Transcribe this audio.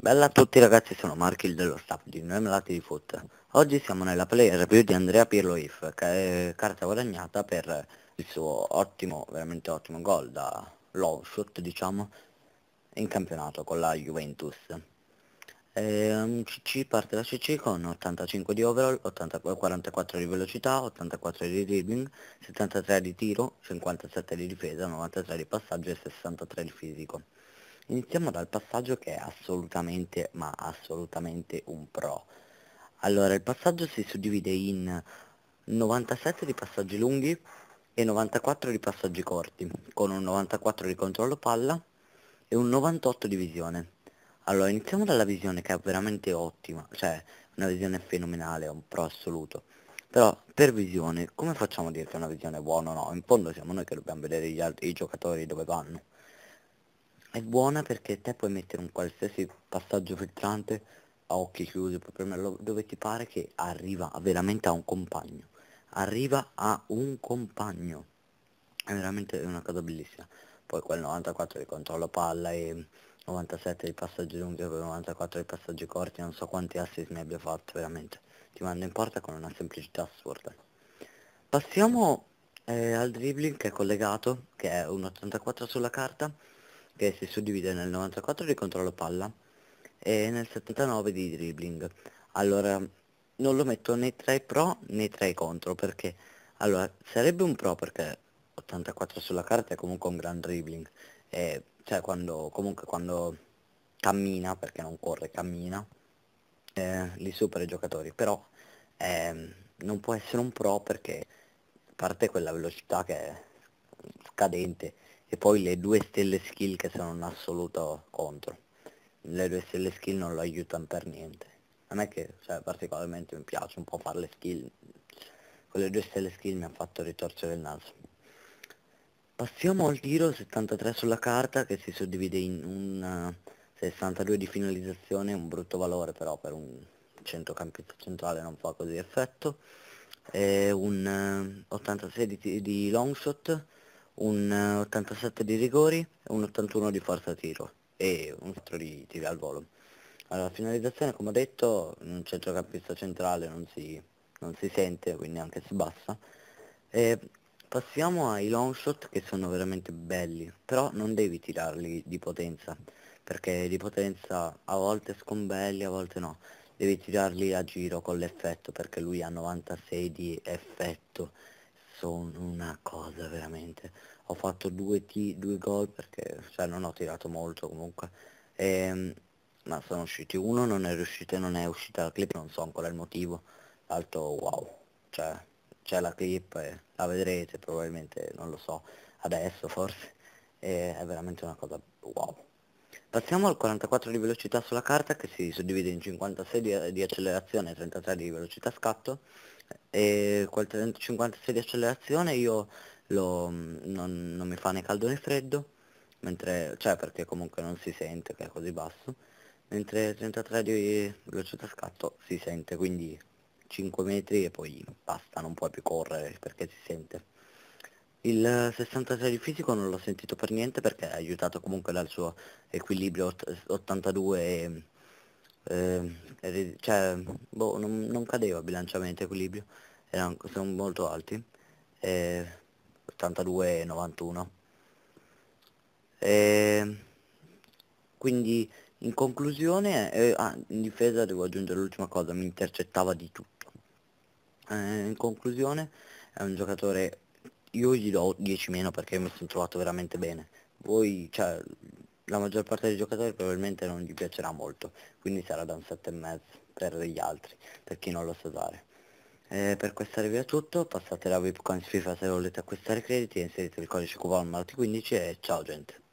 Bella a tutti ragazzi, sono Markil dello staff di Noi Malati di Foot. Oggi siamo nella player review di Andrea Pirlo If, che è carta guadagnata per il suo ottimo, veramente ottimo gol da low shot diciamo, in campionato con la Juventus. E, ehm, CC parte la CC con 85 di overall, 80, 44 di velocità, 84 di dribbling, 73 di tiro, 57 di difesa, 93 di passaggio e 63 di fisico. Iniziamo dal passaggio che è assolutamente, ma assolutamente un pro. Allora, il passaggio si suddivide in 97 di passaggi lunghi e 94 di passaggi corti, con un 94 di controllo palla e un 98 di visione. Allora, iniziamo dalla visione che è veramente ottima, cioè una visione fenomenale, è un pro assoluto. Però, per visione, come facciamo a dire che è una visione buona o no? In fondo siamo noi che dobbiamo vedere gli altri, i giocatori dove vanno. È buona perché te puoi mettere un qualsiasi passaggio filtrante a occhi chiusi, puoi premerlo dove ti pare che arriva veramente a un compagno. Arriva a un compagno. È veramente una cosa bellissima. Poi quel 94 di controllo palla e 97 di passaggi lunghi, 94 di passaggi corti, non so quanti assist mi abbia fatto veramente. Ti manda in porta con una semplicità assurda. Passiamo eh, al dribbling che è collegato, che è un 84 sulla carta che si suddivide nel 94 di controllo palla e nel 79 di dribbling. Allora, non lo metto né tra i pro né tra i contro perché, allora, sarebbe un pro perché 84 sulla carta è comunque un gran dribbling, e, cioè quando, comunque quando cammina, perché non corre, cammina, eh, li supera i giocatori, però eh, non può essere un pro perché parte quella velocità che è scadente e poi le due stelle skill che sono un assoluto contro. Le due stelle skill non lo aiutano per niente. A me che cioè, particolarmente mi piace un po' fare le skill, con le due stelle skill mi ha fatto ritorcere il naso. Passiamo al tiro 73 sulla carta che si suddivide in un 62 eh, di finalizzazione, un brutto valore però per un centrocampista centrale non fa così effetto, e un 86 eh, di, di long shot un 87 eh, di rigori, un 81 di forza tiro e un 4 di tiri al volo. Allora, finalizzazione, come ho detto, non c'è centrocampista centrale, non si, non si sente, quindi anche si bassa. E passiamo ai long shot che sono veramente belli, però non devi tirarli di potenza, perché di potenza a volte scombelli, a volte no. Devi tirarli a giro con l'effetto, perché lui ha 96 di effetto sono una cosa veramente ho fatto due, due gol perché cioè, non ho tirato molto comunque e, ehm, ma sono usciti uno non è riuscito non è uscita la clip non so ancora il motivo l'altro wow cioè c'è la clip e la vedrete probabilmente non lo so adesso forse e è veramente una cosa wow Passiamo al 44 di velocità sulla carta che si suddivide in 56 di, di accelerazione e 33 di velocità scatto e quel 356 di accelerazione io lo, mm, non, non mi fa né caldo né freddo mentre, cioè perché comunque non si sente che è così basso mentre 33 di velocità scatto si sente quindi 5 metri e poi basta non puoi più correre perché si sente il 66 di fisico non l'ho sentito per niente perché è aiutato comunque dal suo equilibrio 82 e eh, cioè, boh, non, non, cadeva bilanciamento equilibrio, erano, sono molto alti, eh, 82 e 91. Eh, quindi in conclusione, eh, ah, in difesa devo aggiungere l'ultima cosa, mi intercettava di tutto. Eh, in conclusione è un giocatore, io gli do 10 meno perché mi sono trovato veramente bene. Voi, cioè, la maggior parte dei giocatori probabilmente non gli piacerà molto, quindi sarà da un 7,5 per gli altri, per chi non lo sa dare E per questa review è tutto, passate la VIP con FIFA se volete acquistare crediti inserite il codice cubano malati 15 e ciao gente!